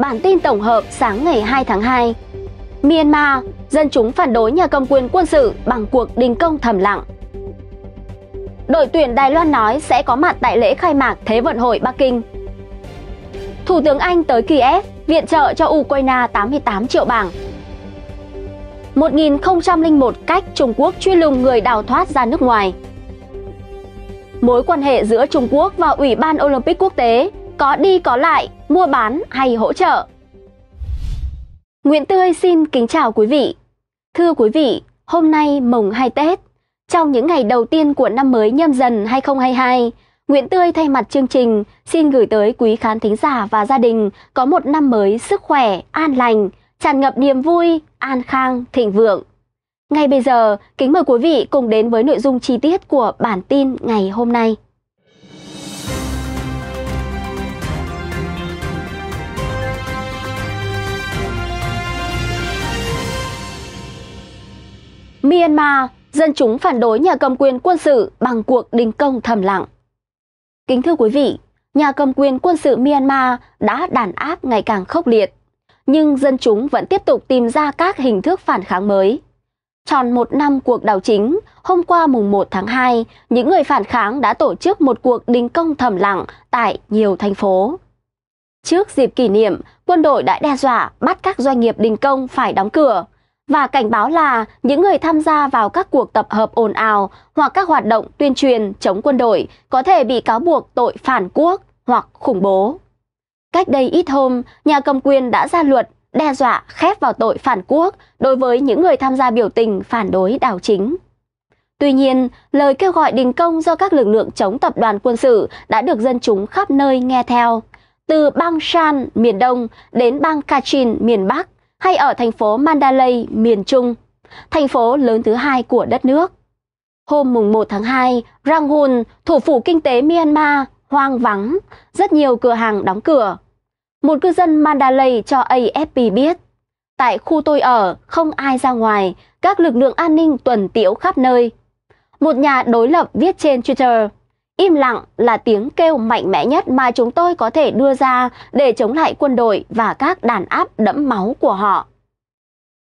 Bản tin tổng hợp sáng ngày 2 tháng 2 Myanmar, dân chúng phản đối nhà cầm quyền quân sự bằng cuộc đình công thầm lặng Đội tuyển Đài Loan nói sẽ có mặt tại lễ khai mạc Thế vận hội Bắc Kinh Thủ tướng Anh tới Kiev viện trợ cho Ukraine 88 triệu bảng 1001 cách Trung Quốc truy lùng người đào thoát ra nước ngoài Mối quan hệ giữa Trung Quốc và Ủy ban Olympic Quốc tế có đi có lại, mua bán hay hỗ trợ. Nguyễn Tươi xin kính chào quý vị. Thưa quý vị, hôm nay mồng 2 Tết, trong những ngày đầu tiên của năm mới nhâm dần 2022, Nguyễn Tươi thay mặt chương trình xin gửi tới quý khán thính giả và gia đình có một năm mới sức khỏe, an lành, tràn ngập niềm vui, an khang, thịnh vượng. Ngay bây giờ, kính mời quý vị cùng đến với nội dung chi tiết của bản tin ngày hôm nay. Myanmar, dân chúng phản đối nhà cầm quyền quân sự bằng cuộc đình công thầm lặng. Kính thưa quý vị, nhà cầm quyền quân sự Myanmar đã đàn áp ngày càng khốc liệt, nhưng dân chúng vẫn tiếp tục tìm ra các hình thức phản kháng mới. Tròn một năm cuộc đảo chính, hôm qua mùng 1 tháng 2, những người phản kháng đã tổ chức một cuộc đình công thầm lặng tại nhiều thành phố. Trước dịp kỷ niệm, quân đội đã đe dọa bắt các doanh nghiệp đình công phải đóng cửa, và cảnh báo là những người tham gia vào các cuộc tập hợp ồn ào hoặc các hoạt động tuyên truyền chống quân đội có thể bị cáo buộc tội phản quốc hoặc khủng bố. Cách đây ít hôm, nhà cầm quyền đã ra luật đe dọa khép vào tội phản quốc đối với những người tham gia biểu tình phản đối đảo chính. Tuy nhiên, lời kêu gọi đình công do các lực lượng chống tập đoàn quân sự đã được dân chúng khắp nơi nghe theo. Từ bang Shan, miền Đông, đến bang Kachin, miền Bắc, hay ở thành phố Mandalay, miền Trung, thành phố lớn thứ hai của đất nước. Hôm mùng 1 tháng 2, Rangoon, thủ phủ kinh tế Myanmar, hoang vắng, rất nhiều cửa hàng đóng cửa. Một cư dân Mandalay cho AFP biết, tại khu tôi ở không ai ra ngoài, các lực lượng an ninh tuần tiễu khắp nơi. Một nhà đối lập viết trên Twitter, Im lặng là tiếng kêu mạnh mẽ nhất mà chúng tôi có thể đưa ra để chống lại quân đội và các đàn áp đẫm máu của họ.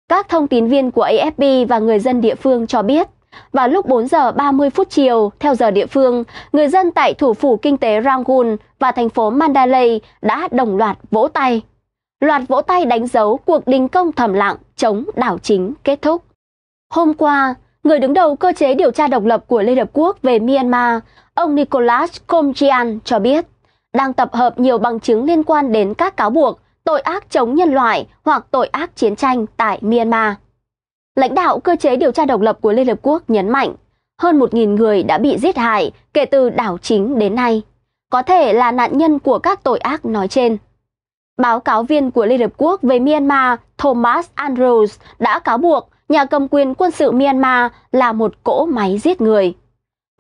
Các thông tin viên của AFP và người dân địa phương cho biết, vào lúc 4 giờ 30 phút chiều theo giờ địa phương, người dân tại thủ phủ kinh tế Rangoon và thành phố Mandalay đã đồng loạt vỗ tay. Loạt vỗ tay đánh dấu cuộc đình công thầm lặng chống đảo chính kết thúc. Hôm qua, người đứng đầu cơ chế điều tra độc lập của Liên Hợp Quốc về Myanmar, ông Nicholas Komjian cho biết, đang tập hợp nhiều bằng chứng liên quan đến các cáo buộc tội ác chống nhân loại hoặc tội ác chiến tranh tại Myanmar. Lãnh đạo cơ chế điều tra độc lập của Liên Hợp Quốc nhấn mạnh, hơn 1.000 người đã bị giết hại kể từ đảo chính đến nay, có thể là nạn nhân của các tội ác nói trên. Báo cáo viên của Liên Hợp Quốc về Myanmar Thomas Andrews đã cáo buộc nhà cầm quyền quân sự Myanmar là một cỗ máy giết người.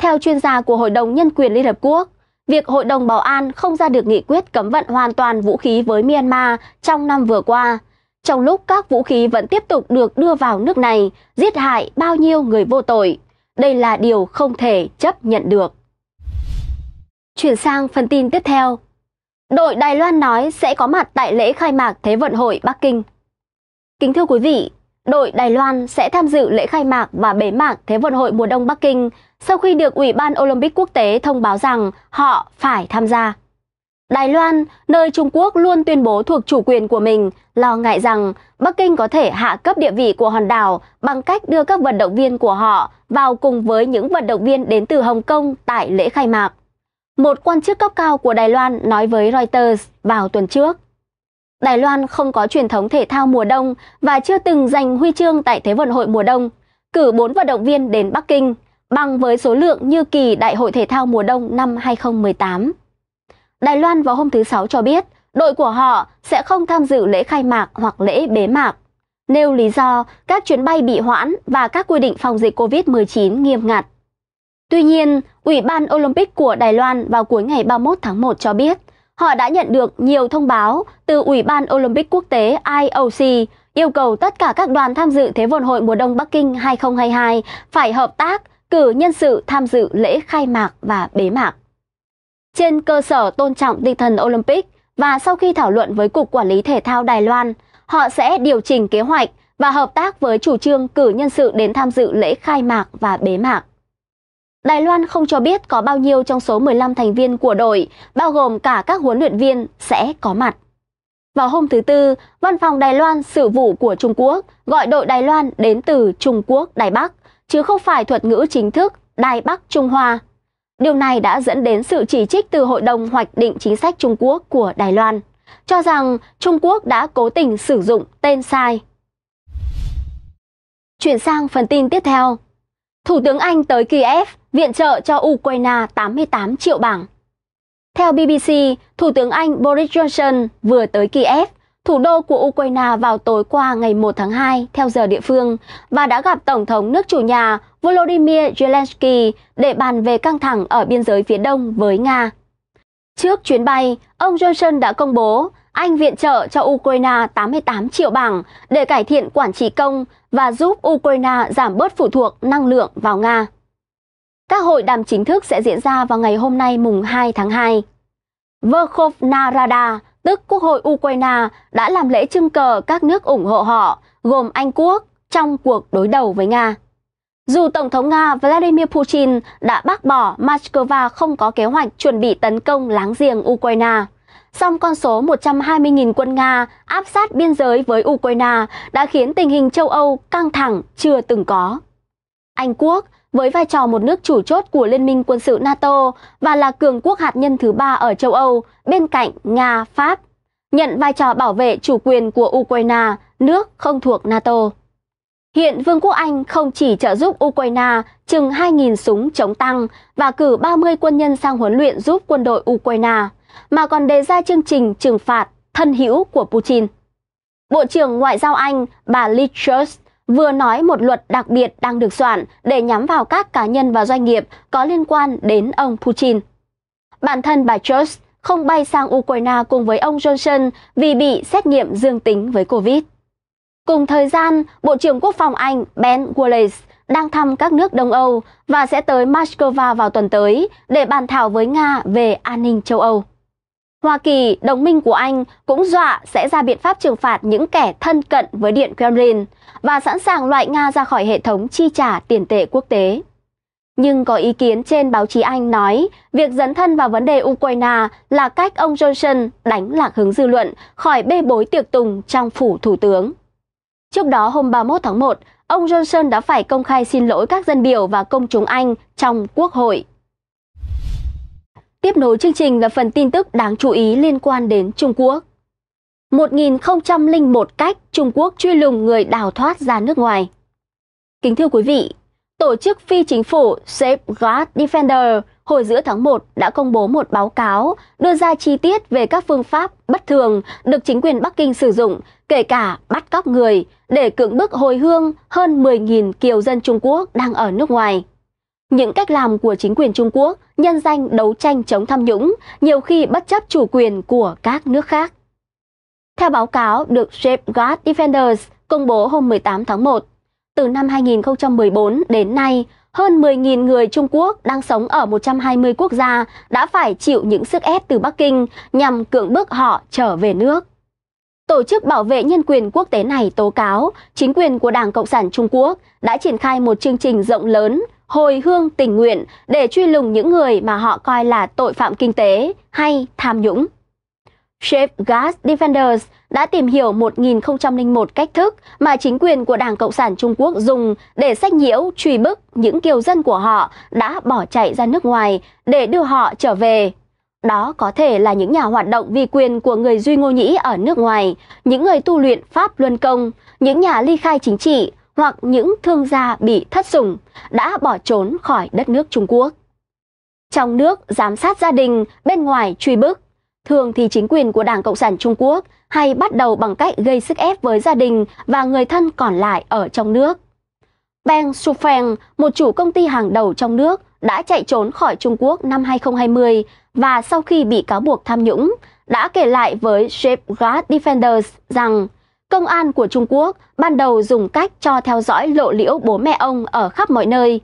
Theo chuyên gia của Hội đồng Nhân quyền Liên Hợp Quốc, việc Hội đồng Bảo an không ra được nghị quyết cấm vận hoàn toàn vũ khí với Myanmar trong năm vừa qua, trong lúc các vũ khí vẫn tiếp tục được đưa vào nước này, giết hại bao nhiêu người vô tội. Đây là điều không thể chấp nhận được. Chuyển sang phần tin tiếp theo. Đội Đài Loan nói sẽ có mặt tại lễ khai mạc Thế vận hội Bắc Kinh. Kính thưa quý vị, đội Đài Loan sẽ tham dự lễ khai mạc và bế mạc Thế vận hội mùa đông Bắc Kinh sau khi được Ủy ban Olympic quốc tế thông báo rằng họ phải tham gia. Đài Loan, nơi Trung Quốc luôn tuyên bố thuộc chủ quyền của mình, lo ngại rằng Bắc Kinh có thể hạ cấp địa vị của hòn đảo bằng cách đưa các vận động viên của họ vào cùng với những vận động viên đến từ Hồng Kông tại lễ khai mạc. Một quan chức cấp cao của Đài Loan nói với Reuters vào tuần trước. Đài Loan không có truyền thống thể thao mùa đông và chưa từng giành huy chương tại Thế vận hội mùa đông, cử 4 vận động viên đến Bắc Kinh, bằng với số lượng như kỳ Đại hội thể thao mùa đông năm 2018. Đài Loan vào hôm thứ Sáu cho biết, đội của họ sẽ không tham dự lễ khai mạc hoặc lễ bế mạc. Nêu lý do, các chuyến bay bị hoãn và các quy định phòng dịch COVID-19 nghiêm ngặt. Tuy nhiên, Ủy ban Olympic của Đài Loan vào cuối ngày 31 tháng 1 cho biết họ đã nhận được nhiều thông báo từ Ủy ban Olympic Quốc tế IOC yêu cầu tất cả các đoàn tham dự Thế vận hội mùa đông Bắc Kinh 2022 phải hợp tác cử nhân sự tham dự lễ khai mạc và bế mạc. Trên cơ sở tôn trọng tinh thần Olympic và sau khi thảo luận với Cục Quản lý Thể thao Đài Loan, họ sẽ điều chỉnh kế hoạch và hợp tác với chủ trương cử nhân sự đến tham dự lễ khai mạc và bế mạc. Đài Loan không cho biết có bao nhiêu trong số 15 thành viên của đội, bao gồm cả các huấn luyện viên, sẽ có mặt. Vào hôm thứ Tư, Văn phòng Đài Loan sự vụ của Trung Quốc gọi đội Đài Loan đến từ Trung Quốc Đài Bắc, chứ không phải thuật ngữ chính thức Đài Bắc Trung Hoa. Điều này đã dẫn đến sự chỉ trích từ Hội đồng Hoạch định Chính sách Trung Quốc của Đài Loan, cho rằng Trung Quốc đã cố tình sử dụng tên sai. Chuyển sang phần tin tiếp theo. Thủ tướng Anh tới Kiev viện trợ cho Ukraine 88 triệu bảng. Theo BBC, Thủ tướng Anh Boris Johnson vừa tới Kiev, thủ đô của Ukraine vào tối qua ngày 1 tháng 2 theo giờ địa phương và đã gặp Tổng thống nước chủ nhà Volodymyr Zelensky để bàn về căng thẳng ở biên giới phía đông với Nga. Trước chuyến bay, ông Johnson đã công bố anh viện trợ cho Ukraine 88 triệu bảng để cải thiện quản trị công và giúp Ukraine giảm bớt phụ thuộc năng lượng vào Nga. Các hội đàm chính thức sẽ diễn ra vào ngày hôm nay mùng 2 tháng 2. Verkhovna Rada, tức Quốc hội Ukraine, đã làm lễ trưng cờ các nước ủng hộ họ, gồm Anh Quốc, trong cuộc đối đầu với Nga. Dù Tổng thống Nga Vladimir Putin đã bác bỏ Moscow không có kế hoạch chuẩn bị tấn công láng giềng Ukraine. Song con số 120.000 quân Nga áp sát biên giới với Ukraine đã khiến tình hình châu Âu căng thẳng chưa từng có. Anh Quốc, với vai trò một nước chủ chốt của Liên minh quân sự NATO và là cường quốc hạt nhân thứ ba ở châu Âu bên cạnh Nga, Pháp, nhận vai trò bảo vệ chủ quyền của Ukraine, nước không thuộc NATO. Hiện Vương quốc Anh không chỉ trợ giúp Ukraine chừng 2.000 súng chống tăng và cử 30 quân nhân sang huấn luyện giúp quân đội Ukraine, mà còn đề ra chương trình trừng phạt thân hữu của Putin. Bộ trưởng Ngoại giao Anh bà Liz Truss vừa nói một luật đặc biệt đang được soạn để nhắm vào các cá nhân và doanh nghiệp có liên quan đến ông Putin. Bản thân bà Truss không bay sang Ukraine cùng với ông Johnson vì bị xét nghiệm dương tính với Covid. Cùng thời gian, Bộ trưởng Quốc phòng Anh Ben Wallace đang thăm các nước Đông Âu và sẽ tới Moscow vào tuần tới để bàn thảo với Nga về an ninh châu Âu. Hoa Kỳ, đồng minh của Anh, cũng dọa sẽ ra biện pháp trừng phạt những kẻ thân cận với Điện Kremlin và sẵn sàng loại Nga ra khỏi hệ thống chi trả tiền tệ quốc tế. Nhưng có ý kiến trên báo chí Anh nói việc dấn thân vào vấn đề Ukraine là cách ông Johnson đánh lạc hướng dư luận khỏi bê bối tiệc tùng trong phủ thủ tướng. Trước đó hôm 31 tháng 1, ông Johnson đã phải công khai xin lỗi các dân biểu và công chúng Anh trong quốc hội. Tiếp nối chương trình là phần tin tức đáng chú ý liên quan đến Trung Quốc. 1001 cách Trung Quốc truy lùng người đào thoát ra nước ngoài. Kính thưa quý vị, tổ chức phi chính phủ Safeguard Defender hồi giữa tháng 1 đã công bố một báo cáo đưa ra chi tiết về các phương pháp bất thường được chính quyền Bắc Kinh sử dụng, kể cả bắt cóc người, để cưỡng bức hồi hương hơn 10.000 kiều dân Trung Quốc đang ở nước ngoài. Những cách làm của chính quyền Trung Quốc nhân danh đấu tranh chống tham nhũng nhiều khi bất chấp chủ quyền của các nước khác. Theo báo cáo được Shape Guard Defenders công bố hôm 18 tháng 1, từ năm 2014 đến nay, hơn 10.000 người Trung Quốc đang sống ở 120 quốc gia đã phải chịu những sức ép từ Bắc Kinh nhằm cưỡng bức họ trở về nước. Tổ chức bảo vệ nhân quyền quốc tế này tố cáo chính quyền của Đảng Cộng sản Trung Quốc đã triển khai một chương trình rộng lớn hồi hương tình nguyện để truy lùng những người mà họ coi là tội phạm kinh tế hay tham nhũng. Chef Gas Defenders đã tìm hiểu 1001 cách thức mà chính quyền của Đảng Cộng sản Trung Quốc dùng để sách nhiễu, truy bức những kiều dân của họ đã bỏ chạy ra nước ngoài để đưa họ trở về. Đó có thể là những nhà hoạt động vì quyền của người Duy Ngô Nhĩ ở nước ngoài, những người tu luyện Pháp Luân Công, những nhà ly khai chính trị, hoặc những thương gia bị thất sủng đã bỏ trốn khỏi đất nước Trung Quốc. Trong nước giám sát gia đình, bên ngoài truy bức, thường thì chính quyền của Đảng Cộng sản Trung Quốc hay bắt đầu bằng cách gây sức ép với gia đình và người thân còn lại ở trong nước. Beng Sufeng, một chủ công ty hàng đầu trong nước, đã chạy trốn khỏi Trung Quốc năm 2020 và sau khi bị cáo buộc tham nhũng, đã kể lại với Shepguard Defenders rằng Công an của Trung Quốc ban đầu dùng cách cho theo dõi lộ liễu bố mẹ ông ở khắp mọi nơi.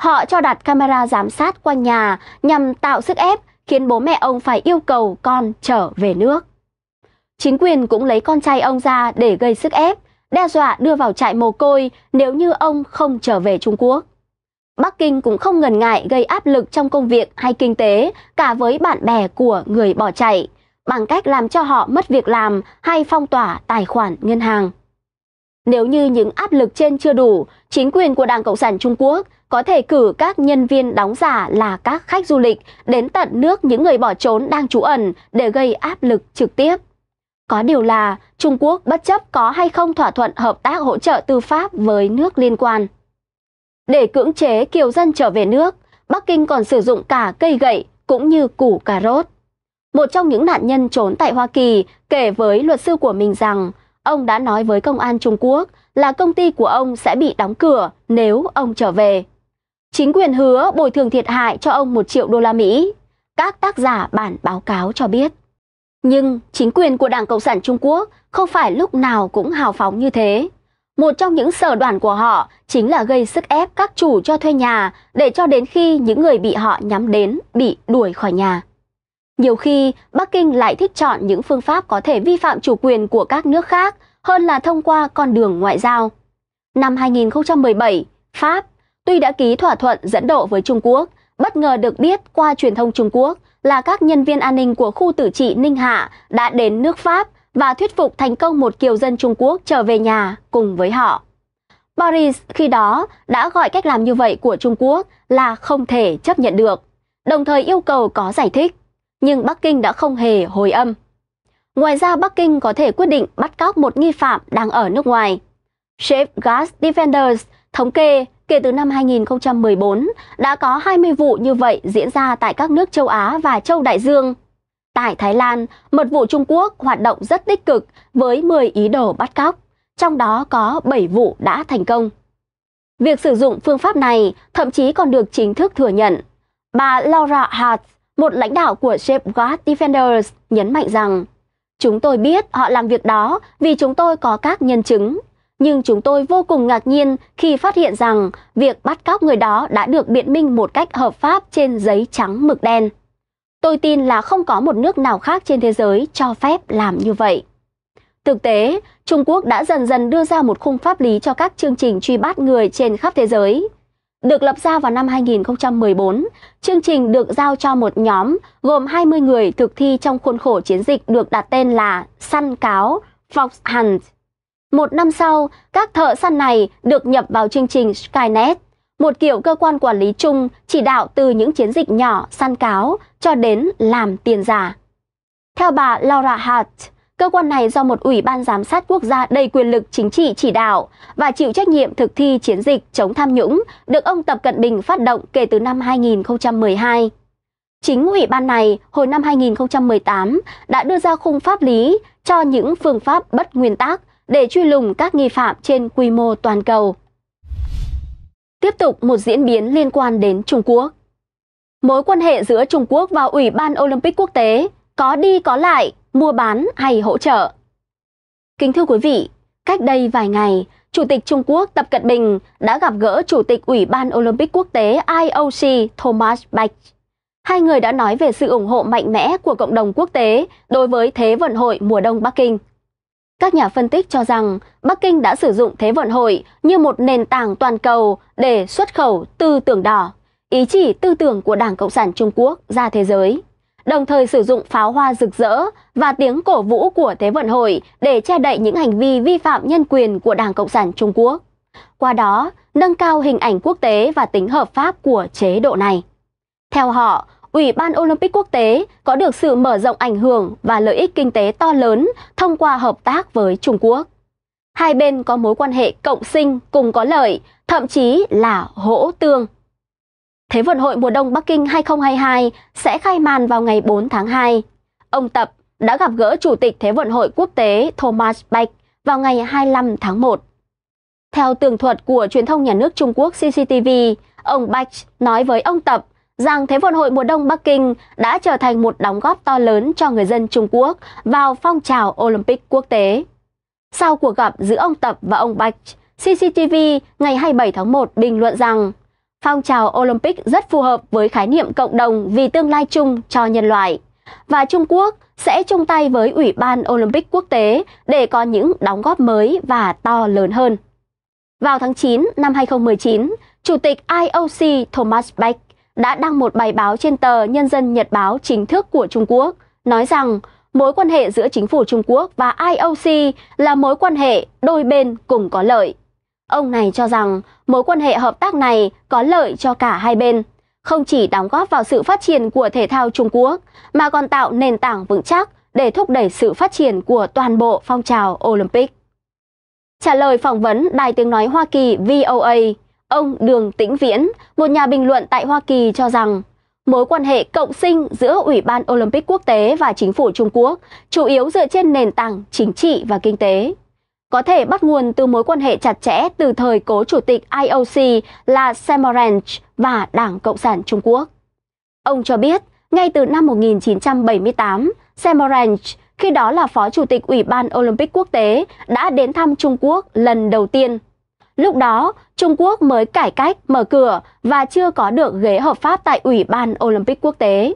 Họ cho đặt camera giám sát quanh nhà nhằm tạo sức ép khiến bố mẹ ông phải yêu cầu con trở về nước. Chính quyền cũng lấy con trai ông ra để gây sức ép, đe dọa đưa vào trại mồ côi nếu như ông không trở về Trung Quốc. Bắc Kinh cũng không ngần ngại gây áp lực trong công việc hay kinh tế cả với bạn bè của người bỏ chạy, bằng cách làm cho họ mất việc làm hay phong tỏa tài khoản ngân hàng. Nếu như những áp lực trên chưa đủ, chính quyền của Đảng Cộng sản Trung Quốc có thể cử các nhân viên đóng giả là các khách du lịch đến tận nước những người bỏ trốn đang trú ẩn để gây áp lực trực tiếp. Có điều là Trung Quốc bất chấp có hay không thỏa thuận hợp tác hỗ trợ tư pháp với nước liên quan. Để cưỡng chế kiều dân trở về nước, Bắc Kinh còn sử dụng cả cây gậy cũng như củ cà rốt một trong những nạn nhân trốn tại Hoa Kỳ, kể với luật sư của mình rằng ông đã nói với công an Trung Quốc là công ty của ông sẽ bị đóng cửa nếu ông trở về. Chính quyền hứa bồi thường thiệt hại cho ông 1 triệu đô la Mỹ, các tác giả bản báo cáo cho biết. Nhưng chính quyền của Đảng Cộng sản Trung Quốc không phải lúc nào cũng hào phóng như thế. Một trong những sở đoàn của họ chính là gây sức ép các chủ cho thuê nhà để cho đến khi những người bị họ nhắm đến bị đuổi khỏi nhà. Nhiều khi, Bắc Kinh lại thích chọn những phương pháp có thể vi phạm chủ quyền của các nước khác hơn là thông qua con đường ngoại giao. Năm 2017, Pháp, tuy đã ký thỏa thuận dẫn độ với Trung Quốc, bất ngờ được biết qua truyền thông Trung Quốc là các nhân viên an ninh của khu tử trị Ninh Hạ đã đến nước Pháp và thuyết phục thành công một kiều dân Trung Quốc trở về nhà cùng với họ. Paris khi đó đã gọi cách làm như vậy của Trung Quốc là không thể chấp nhận được, đồng thời yêu cầu có giải thích nhưng Bắc Kinh đã không hề hồi âm. Ngoài ra, Bắc Kinh có thể quyết định bắt cóc một nghi phạm đang ở nước ngoài. Chef Gas Defenders thống kê kể từ năm 2014 đã có 20 vụ như vậy diễn ra tại các nước châu Á và châu Đại Dương. Tại Thái Lan, mật vụ Trung Quốc hoạt động rất tích cực với 10 ý đồ bắt cóc, trong đó có 7 vụ đã thành công. Việc sử dụng phương pháp này thậm chí còn được chính thức thừa nhận. Bà Laura Hart, một lãnh đạo của Shape God Defenders nhấn mạnh rằng Chúng tôi biết họ làm việc đó vì chúng tôi có các nhân chứng. Nhưng chúng tôi vô cùng ngạc nhiên khi phát hiện rằng việc bắt cóc người đó đã được biện minh một cách hợp pháp trên giấy trắng mực đen. Tôi tin là không có một nước nào khác trên thế giới cho phép làm như vậy. Thực tế, Trung Quốc đã dần dần đưa ra một khung pháp lý cho các chương trình truy bắt người trên khắp thế giới. Được lập ra vào năm 2014, chương trình được giao cho một nhóm gồm 20 người thực thi trong khuôn khổ chiến dịch được đặt tên là Săn Cáo Fox Hunt. Một năm sau, các thợ săn này được nhập vào chương trình Skynet, một kiểu cơ quan quản lý chung chỉ đạo từ những chiến dịch nhỏ săn cáo cho đến làm tiền giả. Theo bà Laura Hart, Cơ quan này do một ủy ban giám sát quốc gia đầy quyền lực chính trị chỉ đạo và chịu trách nhiệm thực thi chiến dịch chống tham nhũng được ông Tập Cận Bình phát động kể từ năm 2012. Chính ủy ban này hồi năm 2018 đã đưa ra khung pháp lý cho những phương pháp bất nguyên tắc để truy lùng các nghi phạm trên quy mô toàn cầu. Tiếp tục một diễn biến liên quan đến Trung Quốc. Mối quan hệ giữa Trung Quốc và Ủy ban Olympic Quốc tế có đi có lại mua bán hay hỗ trợ. Kính thưa quý vị, cách đây vài ngày, Chủ tịch Trung Quốc Tập Cận Bình đã gặp gỡ Chủ tịch Ủy ban Olympic Quốc tế IOC Thomas Bach. Hai người đã nói về sự ủng hộ mạnh mẽ của cộng đồng quốc tế đối với Thế vận hội mùa đông Bắc Kinh. Các nhà phân tích cho rằng Bắc Kinh đã sử dụng Thế vận hội như một nền tảng toàn cầu để xuất khẩu tư tưởng đỏ, ý chỉ tư tưởng của Đảng Cộng sản Trung Quốc ra thế giới đồng thời sử dụng pháo hoa rực rỡ và tiếng cổ vũ của Thế vận hội để che đậy những hành vi vi phạm nhân quyền của Đảng Cộng sản Trung Quốc. Qua đó, nâng cao hình ảnh quốc tế và tính hợp pháp của chế độ này. Theo họ, Ủy ban Olympic Quốc tế có được sự mở rộng ảnh hưởng và lợi ích kinh tế to lớn thông qua hợp tác với Trung Quốc. Hai bên có mối quan hệ cộng sinh cùng có lợi, thậm chí là hỗ tương. Thế vận hội mùa đông Bắc Kinh 2022 sẽ khai màn vào ngày 4 tháng 2. Ông Tập đã gặp gỡ Chủ tịch Thế vận hội quốc tế Thomas Bach vào ngày 25 tháng 1. Theo tường thuật của truyền thông nhà nước Trung Quốc CCTV, ông Bach nói với ông Tập rằng Thế vận hội mùa đông Bắc Kinh đã trở thành một đóng góp to lớn cho người dân Trung Quốc vào phong trào Olympic quốc tế. Sau cuộc gặp giữa ông Tập và ông Bach, CCTV ngày 27 tháng 1 bình luận rằng phong trào Olympic rất phù hợp với khái niệm cộng đồng vì tương lai chung cho nhân loại. Và Trung Quốc sẽ chung tay với Ủy ban Olympic quốc tế để có những đóng góp mới và to lớn hơn. Vào tháng 9 năm 2019, Chủ tịch IOC Thomas Bach đã đăng một bài báo trên tờ Nhân dân Nhật báo chính thức của Trung Quốc, nói rằng mối quan hệ giữa chính phủ Trung Quốc và IOC là mối quan hệ đôi bên cùng có lợi. Ông này cho rằng mối quan hệ hợp tác này có lợi cho cả hai bên, không chỉ đóng góp vào sự phát triển của thể thao Trung Quốc mà còn tạo nền tảng vững chắc để thúc đẩy sự phát triển của toàn bộ phong trào Olympic. Trả lời phỏng vấn Đài Tiếng Nói Hoa Kỳ VOA, ông Đường Tĩnh Viễn, một nhà bình luận tại Hoa Kỳ cho rằng mối quan hệ cộng sinh giữa Ủy ban Olympic Quốc tế và chính phủ Trung Quốc chủ yếu dựa trên nền tảng chính trị và kinh tế có thể bắt nguồn từ mối quan hệ chặt chẽ từ thời cố chủ tịch IOC là Samaranch và Đảng Cộng sản Trung Quốc. Ông cho biết, ngay từ năm 1978, Samaranch, khi đó là Phó Chủ tịch Ủy ban Olympic Quốc tế, đã đến thăm Trung Quốc lần đầu tiên. Lúc đó, Trung Quốc mới cải cách, mở cửa và chưa có được ghế hợp pháp tại Ủy ban Olympic Quốc tế.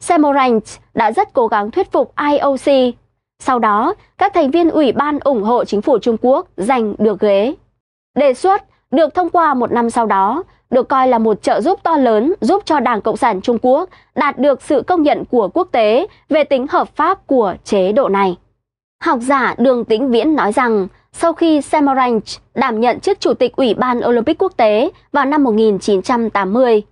Samaranch đã rất cố gắng thuyết phục IOC sau đó, các thành viên ủy ban ủng hộ chính phủ Trung Quốc giành được ghế. Đề xuất được thông qua một năm sau đó, được coi là một trợ giúp to lớn giúp cho Đảng Cộng sản Trung Quốc đạt được sự công nhận của quốc tế về tính hợp pháp của chế độ này. Học giả Đường Tĩnh Viễn nói rằng, sau khi Samaranch đảm nhận chức Chủ tịch Ủy ban Olympic Quốc tế vào năm 1980,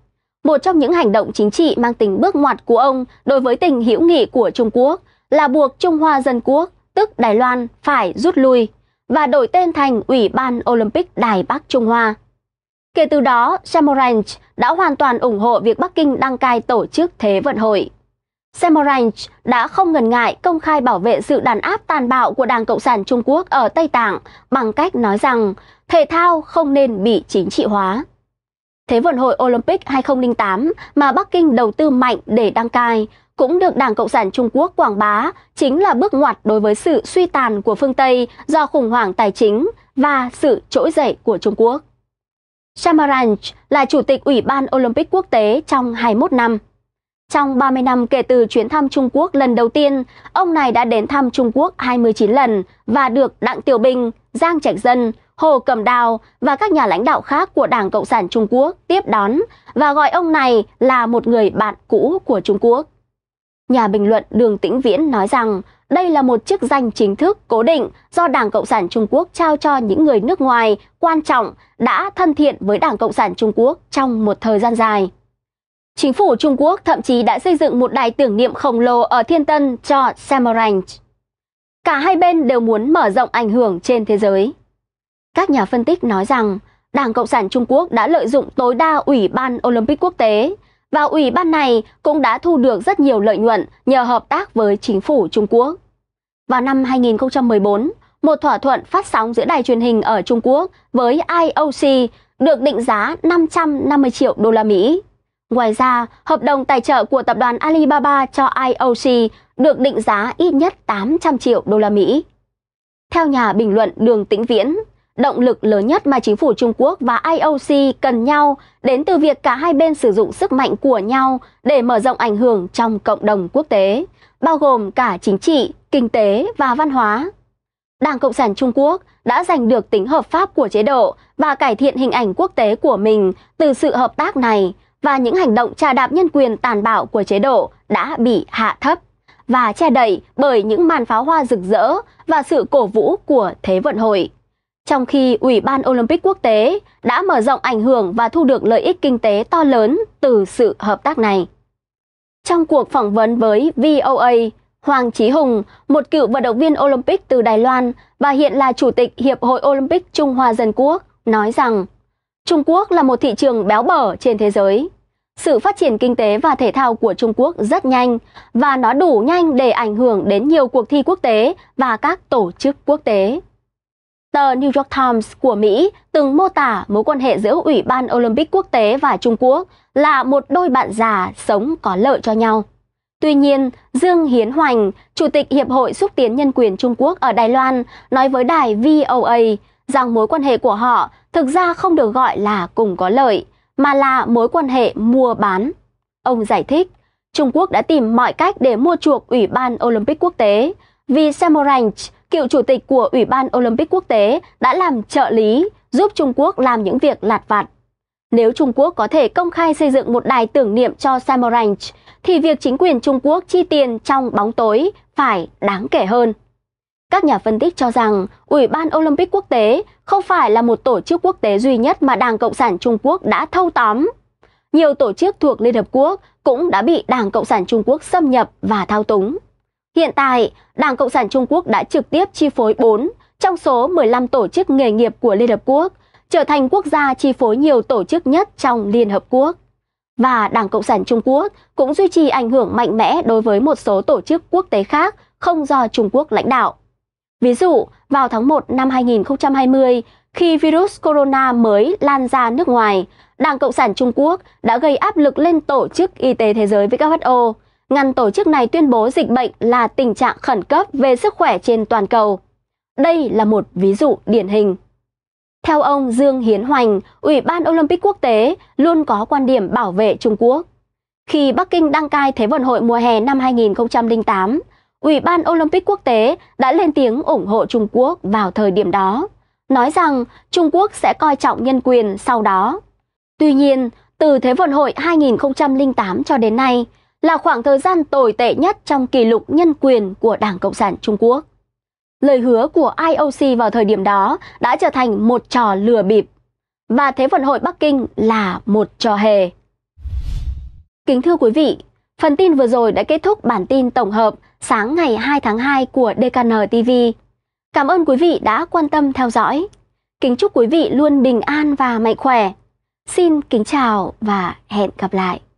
một trong những hành động chính trị mang tính bước ngoặt của ông đối với tình hữu nghị của Trung Quốc là buộc Trung Hoa Dân Quốc, tức Đài Loan, phải rút lui và đổi tên thành Ủy ban Olympic Đài Bắc Trung Hoa. Kể từ đó, Semoranch đã hoàn toàn ủng hộ việc Bắc Kinh đăng cai tổ chức Thế vận hội. Semoranch đã không ngần ngại công khai bảo vệ sự đàn áp tàn bạo của Đảng Cộng sản Trung Quốc ở Tây Tạng bằng cách nói rằng thể thao không nên bị chính trị hóa. Thế vận hội Olympic 2008 mà Bắc Kinh đầu tư mạnh để đăng cai cũng được Đảng Cộng sản Trung Quốc quảng bá chính là bước ngoặt đối với sự suy tàn của phương Tây do khủng hoảng tài chính và sự trỗi dậy của Trung Quốc. Samaranch là chủ tịch Ủy ban Olympic Quốc tế trong 21 năm. Trong 30 năm kể từ chuyến thăm Trung Quốc lần đầu tiên, ông này đã đến thăm Trung Quốc 29 lần và được Đặng Tiểu Bình, Giang Trạch Dân, Hồ cầm Đào và các nhà lãnh đạo khác của Đảng Cộng sản Trung Quốc tiếp đón và gọi ông này là một người bạn cũ của Trung Quốc. Nhà bình luận Đường Tĩnh Viễn nói rằng đây là một chức danh chính thức cố định do Đảng Cộng sản Trung Quốc trao cho những người nước ngoài quan trọng đã thân thiện với Đảng Cộng sản Trung Quốc trong một thời gian dài. Chính phủ Trung Quốc thậm chí đã xây dựng một đài tưởng niệm khổng lồ ở Thiên Tân cho Samaranch. Cả hai bên đều muốn mở rộng ảnh hưởng trên thế giới. Các nhà phân tích nói rằng Đảng Cộng sản Trung Quốc đã lợi dụng tối đa Ủy ban Olympic Quốc tế và ủy ban này cũng đã thu được rất nhiều lợi nhuận nhờ hợp tác với chính phủ Trung Quốc. Vào năm 2014, một thỏa thuận phát sóng giữa đài truyền hình ở Trung Quốc với IOC được định giá 550 triệu đô la Mỹ. Ngoài ra, hợp đồng tài trợ của tập đoàn Alibaba cho IOC được định giá ít nhất 800 triệu đô la Mỹ. Theo nhà bình luận Đường Tĩnh Viễn, Động lực lớn nhất mà chính phủ Trung Quốc và IOC cần nhau đến từ việc cả hai bên sử dụng sức mạnh của nhau để mở rộng ảnh hưởng trong cộng đồng quốc tế, bao gồm cả chính trị, kinh tế và văn hóa. Đảng Cộng sản Trung Quốc đã giành được tính hợp pháp của chế độ và cải thiện hình ảnh quốc tế của mình từ sự hợp tác này và những hành động trà đạp nhân quyền tàn bạo của chế độ đã bị hạ thấp và che đậy bởi những màn pháo hoa rực rỡ và sự cổ vũ của Thế vận hội trong khi Ủy ban Olympic Quốc tế đã mở rộng ảnh hưởng và thu được lợi ích kinh tế to lớn từ sự hợp tác này. Trong cuộc phỏng vấn với VOA, Hoàng Chí Hùng, một cựu vận động viên Olympic từ Đài Loan và hiện là Chủ tịch Hiệp hội Olympic Trung Hoa Dân Quốc, nói rằng Trung Quốc là một thị trường béo bở trên thế giới. Sự phát triển kinh tế và thể thao của Trung Quốc rất nhanh và nó đủ nhanh để ảnh hưởng đến nhiều cuộc thi quốc tế và các tổ chức quốc tế. Tờ New York Times của Mỹ từng mô tả mối quan hệ giữa Ủy ban Olympic quốc tế và Trung Quốc là một đôi bạn già sống có lợi cho nhau. Tuy nhiên, Dương Hiến Hoành, Chủ tịch Hiệp hội Xúc tiến Nhân quyền Trung Quốc ở Đài Loan, nói với đài VOA rằng mối quan hệ của họ thực ra không được gọi là cùng có lợi, mà là mối quan hệ mua bán. Ông giải thích, Trung Quốc đã tìm mọi cách để mua chuộc Ủy ban Olympic quốc tế vì Semoranch cựu chủ tịch của Ủy ban Olympic Quốc tế đã làm trợ lý giúp Trung Quốc làm những việc lạt vặt. Nếu Trung Quốc có thể công khai xây dựng một đài tưởng niệm cho Samaranch, thì việc chính quyền Trung Quốc chi tiền trong bóng tối phải đáng kể hơn. Các nhà phân tích cho rằng Ủy ban Olympic Quốc tế không phải là một tổ chức quốc tế duy nhất mà Đảng Cộng sản Trung Quốc đã thâu tóm. Nhiều tổ chức thuộc Liên Hợp Quốc cũng đã bị Đảng Cộng sản Trung Quốc xâm nhập và thao túng. Hiện tại, Đảng Cộng sản Trung Quốc đã trực tiếp chi phối 4 trong số 15 tổ chức nghề nghiệp của Liên Hợp Quốc, trở thành quốc gia chi phối nhiều tổ chức nhất trong Liên Hợp Quốc. Và Đảng Cộng sản Trung Quốc cũng duy trì ảnh hưởng mạnh mẽ đối với một số tổ chức quốc tế khác không do Trung Quốc lãnh đạo. Ví dụ, vào tháng 1 năm 2020, khi virus corona mới lan ra nước ngoài, Đảng Cộng sản Trung Quốc đã gây áp lực lên Tổ chức Y tế Thế giới WHO ngăn tổ chức này tuyên bố dịch bệnh là tình trạng khẩn cấp về sức khỏe trên toàn cầu. Đây là một ví dụ điển hình. Theo ông Dương Hiến Hoành, Ủy ban Olympic Quốc tế luôn có quan điểm bảo vệ Trung Quốc. Khi Bắc Kinh đăng cai Thế vận hội mùa hè năm 2008, Ủy ban Olympic Quốc tế đã lên tiếng ủng hộ Trung Quốc vào thời điểm đó, nói rằng Trung Quốc sẽ coi trọng nhân quyền sau đó. Tuy nhiên, từ Thế vận hội 2008 cho đến nay, là khoảng thời gian tồi tệ nhất trong kỷ lục nhân quyền của Đảng Cộng sản Trung Quốc. Lời hứa của IOC vào thời điểm đó đã trở thành một trò lừa bịp và Thế vận hội Bắc Kinh là một trò hề. Kính thưa quý vị, phần tin vừa rồi đã kết thúc bản tin tổng hợp sáng ngày 2 tháng 2 của DKN TV. Cảm ơn quý vị đã quan tâm theo dõi. Kính chúc quý vị luôn bình an và mạnh khỏe. Xin kính chào và hẹn gặp lại.